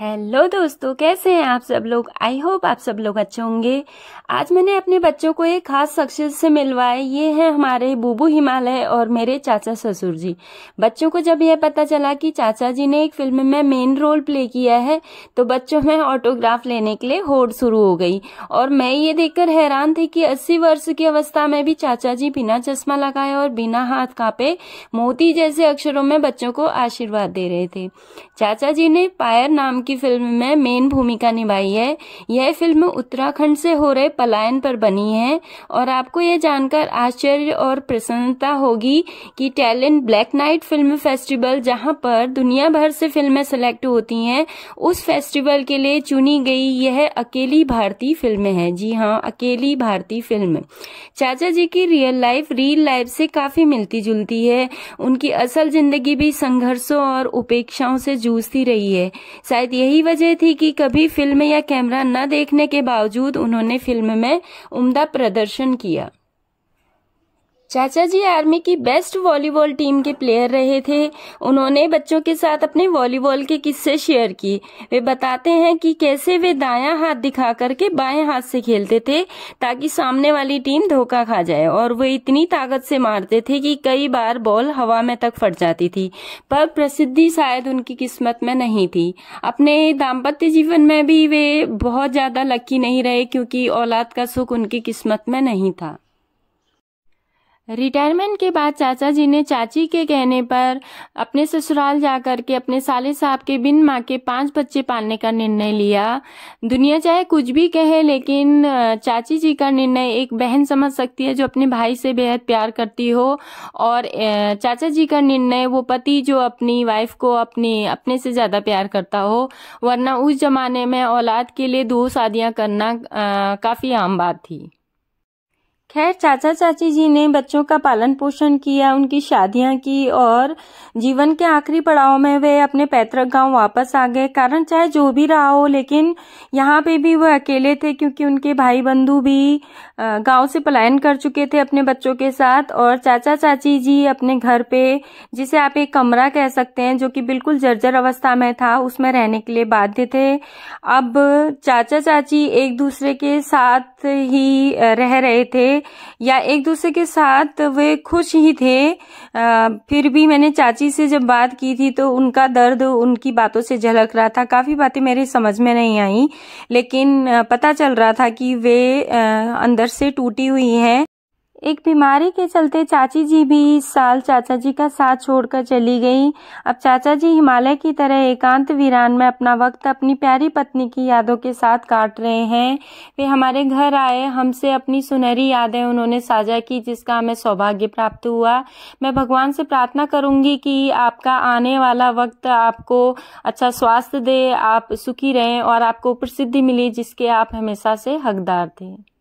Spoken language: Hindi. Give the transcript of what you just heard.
हेलो दोस्तों कैसे हैं आप सब लोग आई होप आप सब लोग अच्छे होंगे आज मैंने अपने बच्चों को एक खास शख्सियत से मिलवाए ये हैं हमारे बूबू हिमालय और मेरे चाचा ससुर जी बच्चों को जब यह पता चला कि चाचा जी ने एक फिल्म में मेन रोल प्ले किया है तो बच्चों में ऑटोग्राफ लेने के लिए होड़ शुरू हो गई और मैं ये देखकर हैरान थी कि अस्सी वर्ष की अवस्था में भी चाचा जी बिना चश्मा लगाए और बिना हाथ कापे मोती जैसे अक्षरों में बच्चों को आशीर्वाद दे रहे थे चाचा जी ने पायर नाम की फिल्म में मेन भूमिका निभाई है यह फिल्म उत्तराखंड से हो रहे पलायन पर बनी है और आपको यह जानकर आश्चर्य और प्रसन्नता होगी कि talent black night film festival जहां पर दुनिया भर से फिल्में सेलेक्ट होती हैं उस फेस्टिवल के लिए चुनी गई यह अकेली भारतीय फिल्म है जी हाँ अकेली भारतीय फिल्म चाचा जी की रियल लाइफ रियल लाइफ से काफी मिलती जुलती है उनकी असल जिंदगी भी संघर्षों और उपेक्षाओं से जूझती रही है शायद यही वजह थी कि कभी फिल्म या कैमरा न देखने के बावजूद उन्होंने फिल्म में उम्दा प्रदर्शन किया चाचा जी आर्मी की बेस्ट वॉलीबॉल टीम के प्लेयर रहे थे उन्होंने बच्चों के साथ अपने वॉलीबॉल के किस्से शेयर किए वे बताते हैं कि कैसे वे दायां हाथ दिखा करके बाएं हाथ से खेलते थे ताकि सामने वाली टीम धोखा खा जाए और वे इतनी ताकत से मारते थे कि कई बार बॉल हवा में तक फट जाती थी पर प्रसिद्धि शायद उनकी किस्मत में नहीं थी अपने दाम्पत्य जीवन में भी वे बहुत ज्यादा लक्की नहीं रहे क्योंकि औलाद का सुख उनकी किस्मत में नहीं था रिटायरमेंट के बाद चाचा जी ने चाची के कहने पर अपने ससुराल जाकर के अपने साले साहब के बिन माँ के पांच बच्चे पालने का निर्णय लिया दुनिया चाहे कुछ भी कहे लेकिन चाची जी का निर्णय एक बहन समझ सकती है जो अपने भाई से बेहद प्यार करती हो और चाचा जी का निर्णय वो पति जो अपनी वाइफ को अपने अपने से ज़्यादा प्यार करता हो वरना उस ज़माने में औलाद के लिए दो शादियाँ करना काफ़ी आम बात थी खैर चाचा चाची जी ने बच्चों का पालन पोषण किया उनकी शादियां की और जीवन के आखिरी पड़ाव में वे अपने पैतृक गांव वापस आ गए कारण चाहे जो भी रहा हो लेकिन यहाँ पे भी वो अकेले थे क्योंकि उनके भाई बंधु भी गांव से पलायन कर चुके थे अपने बच्चों के साथ और चाचा चाची जी अपने घर पे जिसे आप एक कमरा कह सकते हैं जो कि बिल्कुल जर्जर अवस्था में था उसमें रहने के लिए बाध्य थे अब चाचा चाची एक दूसरे के साथ ही रह रहे थे या एक दूसरे के साथ वे खुश ही थे आ, फिर भी मैंने चाची से जब बात की थी तो उनका दर्द उनकी बातों से झलक रहा था काफ़ी बातें मेरे समझ में नहीं आई लेकिन पता चल रहा था कि वे आ, अंदर से टूटी हुई हैं एक बीमारी के चलते चाची जी भी इस साल चाचा जी का साथ छोड़कर चली गई अब चाचा जी हिमालय की तरह एकांत वीरान में अपना वक्त अपनी प्यारी पत्नी की यादों के साथ काट रहे हैं वे हमारे घर आए हमसे अपनी सुनहरी यादें उन्होंने साझा की जिसका हमें सौभाग्य प्राप्त हुआ मैं भगवान से प्रार्थना करूंगी कि आपका आने वाला वक्त आपको अच्छा स्वास्थ्य दे आप सुखी रहें और आपको प्रसिद्धि मिले जिसके आप हमेशा से हकदार थे